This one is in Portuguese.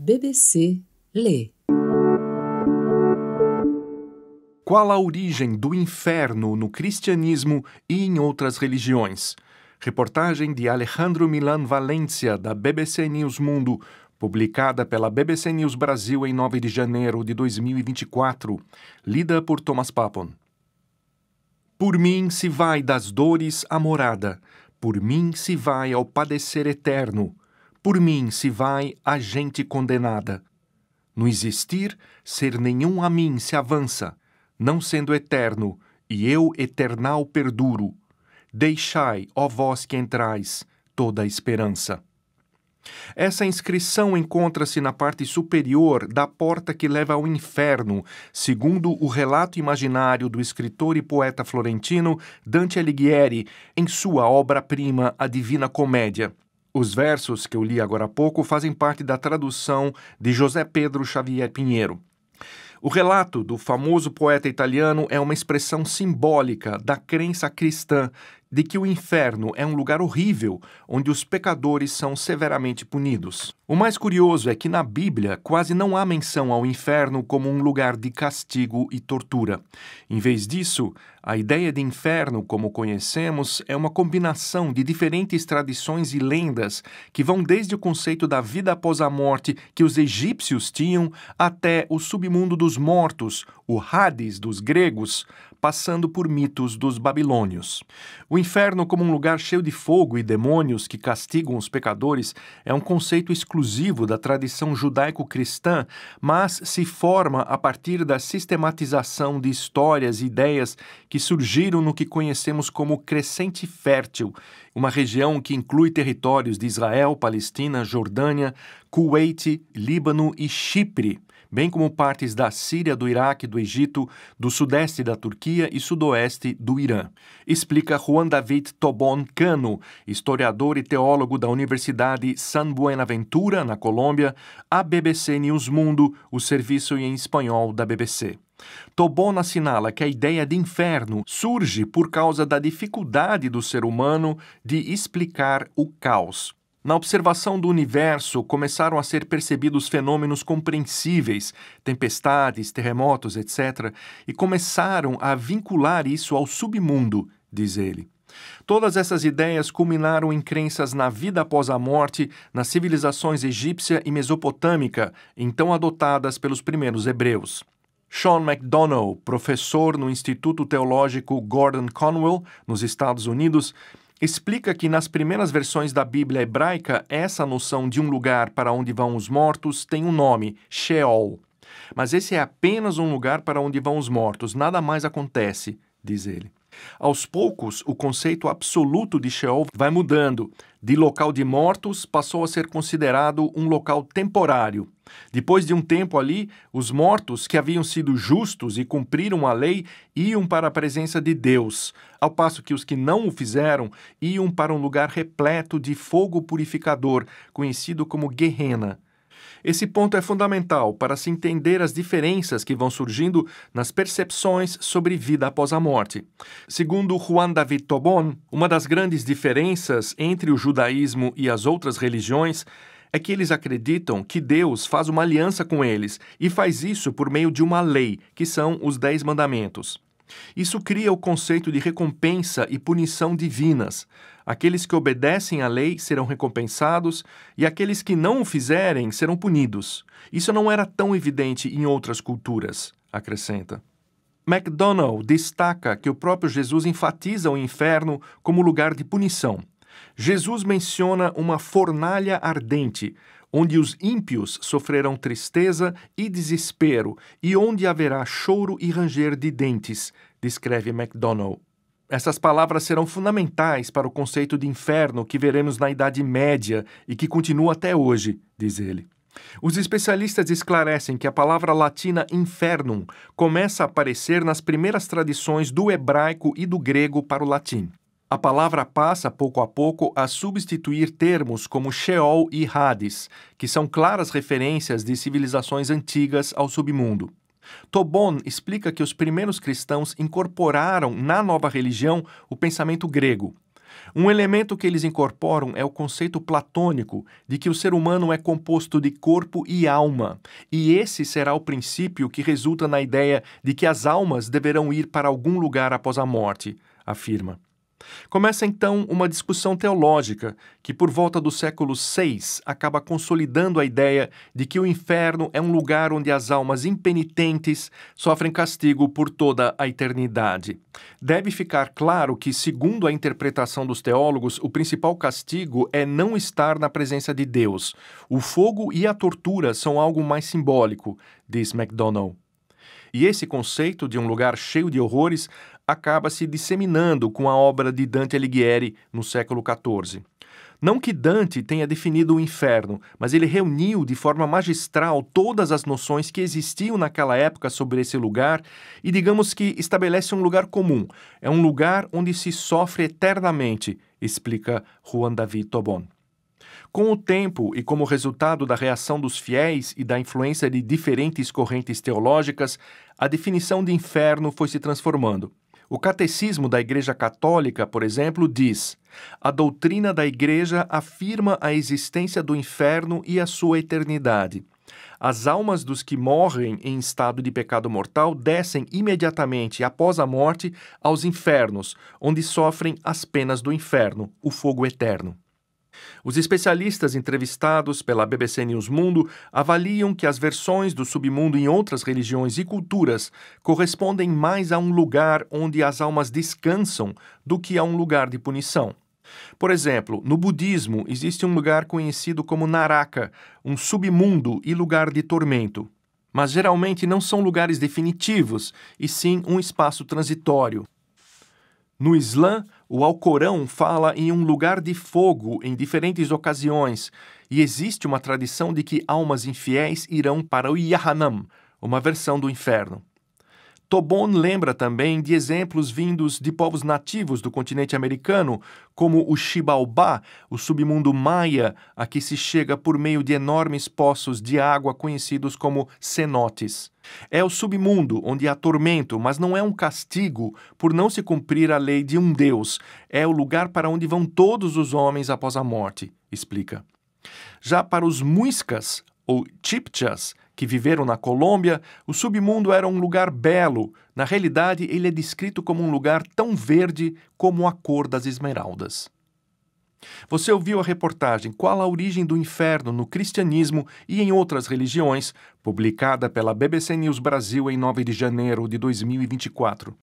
BBC Lê. Qual a origem do inferno no cristianismo e em outras religiões? Reportagem de Alejandro Milan Valencia, da BBC News Mundo, publicada pela BBC News Brasil em 9 de janeiro de 2024, lida por Thomas Papon. Por mim se vai das dores à morada, por mim se vai ao padecer eterno, por mim se vai a gente condenada. No existir, ser nenhum a mim se avança, não sendo eterno, e eu eternal perduro. Deixai, ó vós que entrais, toda a esperança. Essa inscrição encontra-se na parte superior da porta que leva ao inferno, segundo o relato imaginário do escritor e poeta florentino Dante Alighieri em sua obra-prima A Divina Comédia. Os versos que eu li agora há pouco fazem parte da tradução de José Pedro Xavier Pinheiro. O relato do famoso poeta italiano é uma expressão simbólica da crença cristã de que o inferno é um lugar horrível onde os pecadores são severamente punidos. O mais curioso é que na Bíblia quase não há menção ao inferno como um lugar de castigo e tortura. Em vez disso, a ideia de inferno, como conhecemos, é uma combinação de diferentes tradições e lendas que vão desde o conceito da vida após a morte que os egípcios tinham até o submundo dos mortos, o Hades dos gregos, passando por mitos dos babilônios. O inferno, como um lugar cheio de fogo e demônios que castigam os pecadores, é um conceito exclusivo da tradição judaico-cristã, mas se forma a partir da sistematização de histórias e ideias que surgiram no que conhecemos como Crescente Fértil, uma região que inclui territórios de Israel, Palestina, Jordânia, Kuwait, Líbano e Chipre bem como partes da Síria, do Iraque, do Egito, do sudeste da Turquia e sudoeste do Irã. Explica Juan David Tobon Cano, historiador e teólogo da Universidade San Buenaventura, na Colômbia, à BBC News Mundo, o serviço em espanhol da BBC. Tobon assinala que a ideia de inferno surge por causa da dificuldade do ser humano de explicar o caos. Na observação do universo começaram a ser percebidos fenômenos compreensíveis, tempestades, terremotos, etc., e começaram a vincular isso ao submundo, diz ele. Todas essas ideias culminaram em crenças na vida após a morte, nas civilizações egípcia e mesopotâmica, então adotadas pelos primeiros hebreus. Sean McDonnell, professor no Instituto Teológico Gordon Conwell, nos Estados Unidos, explica que nas primeiras versões da Bíblia hebraica, essa noção de um lugar para onde vão os mortos tem um nome, Sheol. Mas esse é apenas um lugar para onde vão os mortos, nada mais acontece, diz ele. Aos poucos, o conceito absoluto de Sheol vai mudando. De local de mortos, passou a ser considerado um local temporário. Depois de um tempo ali, os mortos que haviam sido justos e cumpriram a lei iam para a presença de Deus, ao passo que os que não o fizeram iam para um lugar repleto de fogo purificador, conhecido como Guerrena. Esse ponto é fundamental para se entender as diferenças que vão surgindo nas percepções sobre vida após a morte. Segundo Juan David Tobon, uma das grandes diferenças entre o judaísmo e as outras religiões é que eles acreditam que Deus faz uma aliança com eles e faz isso por meio de uma lei, que são os Dez Mandamentos. Isso cria o conceito de recompensa e punição divinas. Aqueles que obedecem à lei serão recompensados, e aqueles que não o fizerem serão punidos. Isso não era tão evidente em outras culturas, acrescenta. MacDonald destaca que o próprio Jesus enfatiza o inferno como lugar de punição. Jesus menciona uma fornalha ardente, onde os ímpios sofrerão tristeza e desespero, e onde haverá choro e ranger de dentes, descreve MacDonald. Essas palavras serão fundamentais para o conceito de inferno que veremos na Idade Média e que continua até hoje, diz ele. Os especialistas esclarecem que a palavra latina infernum começa a aparecer nas primeiras tradições do hebraico e do grego para o latim. A palavra passa, pouco a pouco, a substituir termos como Sheol e Hades, que são claras referências de civilizações antigas ao submundo. Tobon explica que os primeiros cristãos incorporaram na nova religião o pensamento grego. Um elemento que eles incorporam é o conceito platônico de que o ser humano é composto de corpo e alma, e esse será o princípio que resulta na ideia de que as almas deverão ir para algum lugar após a morte, afirma. Começa então uma discussão teológica que, por volta do século VI, acaba consolidando a ideia de que o inferno é um lugar onde as almas impenitentes sofrem castigo por toda a eternidade. Deve ficar claro que, segundo a interpretação dos teólogos, o principal castigo é não estar na presença de Deus. O fogo e a tortura são algo mais simbólico, diz MacDonald. E esse conceito de um lugar cheio de horrores acaba se disseminando com a obra de Dante Alighieri no século XIV. Não que Dante tenha definido o inferno, mas ele reuniu de forma magistral todas as noções que existiam naquela época sobre esse lugar e, digamos que, estabelece um lugar comum. É um lugar onde se sofre eternamente, explica Juan David Tobon. Com o tempo e como resultado da reação dos fiéis e da influência de diferentes correntes teológicas, a definição de inferno foi se transformando. O Catecismo da Igreja Católica, por exemplo, diz: a doutrina da Igreja afirma a existência do inferno e a sua eternidade. As almas dos que morrem em estado de pecado mortal descem imediatamente após a morte aos infernos, onde sofrem as penas do inferno, o fogo eterno. Os especialistas entrevistados pela BBC News Mundo avaliam que as versões do submundo em outras religiões e culturas correspondem mais a um lugar onde as almas descansam do que a um lugar de punição. Por exemplo, no budismo existe um lugar conhecido como Naraka, um submundo e lugar de tormento. Mas geralmente não são lugares definitivos, e sim um espaço transitório. No Islã, o Alcorão fala em um lugar de fogo em diferentes ocasiões, e existe uma tradição de que almas infiéis irão para o Yahanam, uma versão do inferno. Tobon lembra também de exemplos vindos de povos nativos do continente americano, como o Xibalbá, o submundo maia, a que se chega por meio de enormes poços de água conhecidos como cenotes. É o submundo onde há tormento, mas não é um castigo por não se cumprir a lei de um Deus. É o lugar para onde vão todos os homens após a morte, explica. Já para os muiscas, ou chipchas, que viveram na Colômbia, o submundo era um lugar belo. Na realidade, ele é descrito como um lugar tão verde como a cor das esmeraldas. Você ouviu a reportagem Qual a Origem do Inferno no Cristianismo e em Outras Religiões, publicada pela BBC News Brasil em 9 de janeiro de 2024.